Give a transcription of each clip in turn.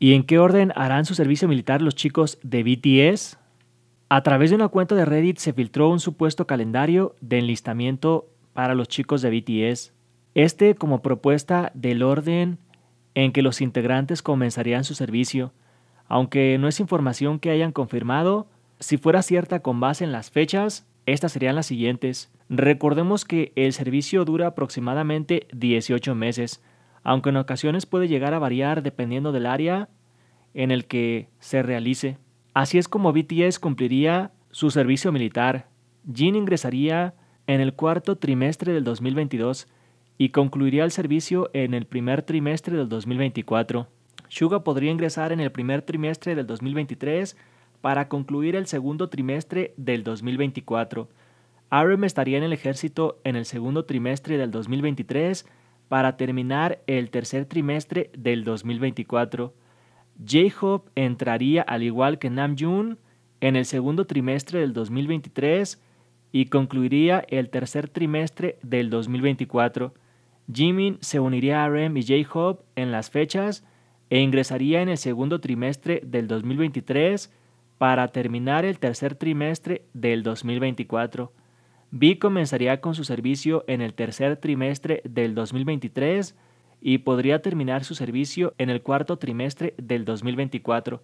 ¿Y en qué orden harán su servicio militar los chicos de BTS? A través de una cuenta de Reddit se filtró un supuesto calendario de enlistamiento para los chicos de BTS. Este como propuesta del orden en que los integrantes comenzarían su servicio, aunque no es información que hayan confirmado, si fuera cierta con base en las fechas, estas serían las siguientes. Recordemos que el servicio dura aproximadamente 18 meses, aunque en ocasiones puede llegar a variar dependiendo del área en el que se realice. Así es como BTS cumpliría su servicio militar. Jin ingresaría en el cuarto trimestre del 2022 y concluiría el servicio en el primer trimestre del 2024. Suga podría ingresar en el primer trimestre del 2023 para concluir el segundo trimestre del 2024. RM estaría en el ejército en el segundo trimestre del 2023 para terminar el tercer trimestre del 2024. J-Hope entraría al igual que Nam Namjoon en el segundo trimestre del 2023 y concluiría el tercer trimestre del 2024. Jimin se uniría a RM y J-Hope en las fechas e ingresaría en el segundo trimestre del 2023 para terminar el tercer trimestre del 2024. B comenzaría con su servicio en el tercer trimestre del 2023 y podría terminar su servicio en el cuarto trimestre del 2024.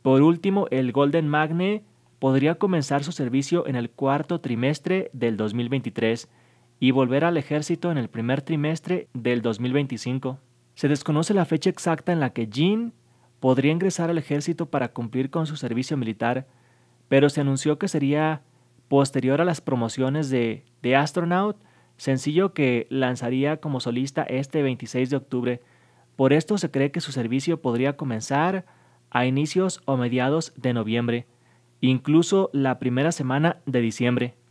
Por último, el Golden Magne podría comenzar su servicio en el cuarto trimestre del 2023 y volver al ejército en el primer trimestre del 2025. Se desconoce la fecha exacta en la que Jean podría ingresar al ejército para cumplir con su servicio militar, pero se anunció que sería posterior a las promociones de The Astronaut, sencillo que lanzaría como solista este 26 de octubre. Por esto se cree que su servicio podría comenzar a inicios o mediados de noviembre, incluso la primera semana de diciembre.